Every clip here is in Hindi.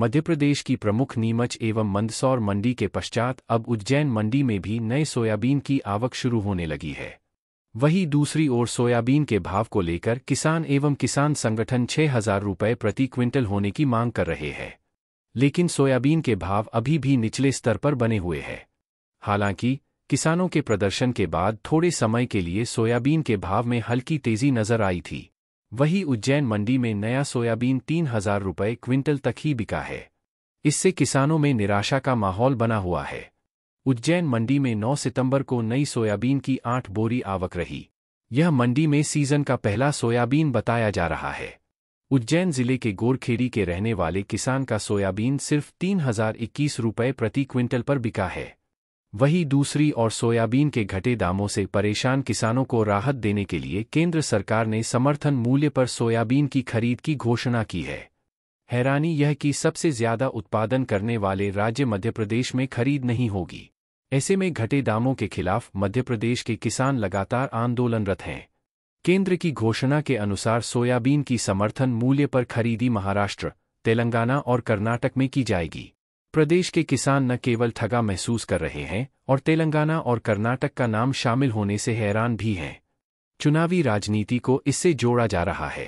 मध्य प्रदेश की प्रमुख नीमच एवं मंदसौर मंडी के पश्चात अब उज्जैन मंडी में भी नए सोयाबीन की आवक शुरू होने लगी है वहीं दूसरी ओर सोयाबीन के भाव को लेकर किसान एवं किसान संगठन छह हजार रुपये प्रति क्विंटल होने की मांग कर रहे हैं लेकिन सोयाबीन के भाव अभी भी निचले स्तर पर बने हुए हैं हालांकि किसानों के प्रदर्शन के बाद थोड़े समय के लिए सोयाबीन के भाव में हल्की तेजी नजर आई थी वही उज्जैन मंडी में नया सोयाबीन तीन हजार रुपये क्विंटल तक ही बिका है इससे किसानों में निराशा का माहौल बना हुआ है उज्जैन मंडी में 9 सितंबर को नई सोयाबीन की आठ बोरी आवक रही यह मंडी में सीजन का पहला सोयाबीन बताया जा रहा है उज्जैन जिले के गोरखेड़ी के रहने वाले किसान का सोयाबीन सिर्फ तीन हजार इक्कीस रुपये प्रति क्विंटल पर बिका है वहीं दूसरी और सोयाबीन के घटे दामों से परेशान किसानों को राहत देने के लिए केंद्र सरकार ने समर्थन मूल्य पर सोयाबीन की खरीद की घोषणा की है हैरानी यह कि सबसे ज्यादा उत्पादन करने वाले राज्य मध्य प्रदेश में खरीद नहीं होगी ऐसे में घटे दामों के खिलाफ मध्य प्रदेश के किसान लगातार आंदोलनरत हैं केंद्र की घोषणा के अनुसार सोयाबीन की समर्थन मूल्य पर खरीदी महाराष्ट्र तेलंगाना और कर्नाटक में की जाएगी प्रदेश के किसान न केवल ठगा महसूस कर रहे हैं और तेलंगाना और कर्नाटक का नाम शामिल होने से हैरान भी हैं चुनावी राजनीति को इससे जोड़ा जा रहा है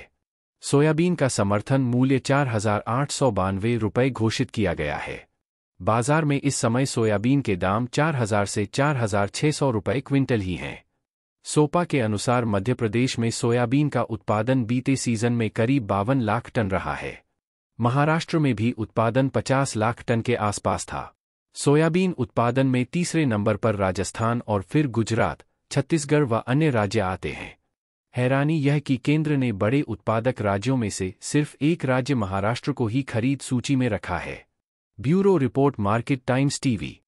सोयाबीन का समर्थन मूल्य चार हजार आठ सौ बानवे रुपये घोषित किया गया है बाजार में इस समय सोयाबीन के दाम चार हजार से चार हजार सौ रुपये क्विंटल ही हैं सोपा के अनुसार मध्य प्रदेश में सोयाबीन का उत्पादन बीते सीजन में करीब बावन लाख टन रहा है महाराष्ट्र में भी उत्पादन 50 लाख टन के आसपास था सोयाबीन उत्पादन में तीसरे नंबर पर राजस्थान और फिर गुजरात छत्तीसगढ़ व अन्य राज्य आते हैं हैरानी यह कि केंद्र ने बड़े उत्पादक राज्यों में से सिर्फ एक राज्य महाराष्ट्र को ही खरीद सूची में रखा है bureau report market times TV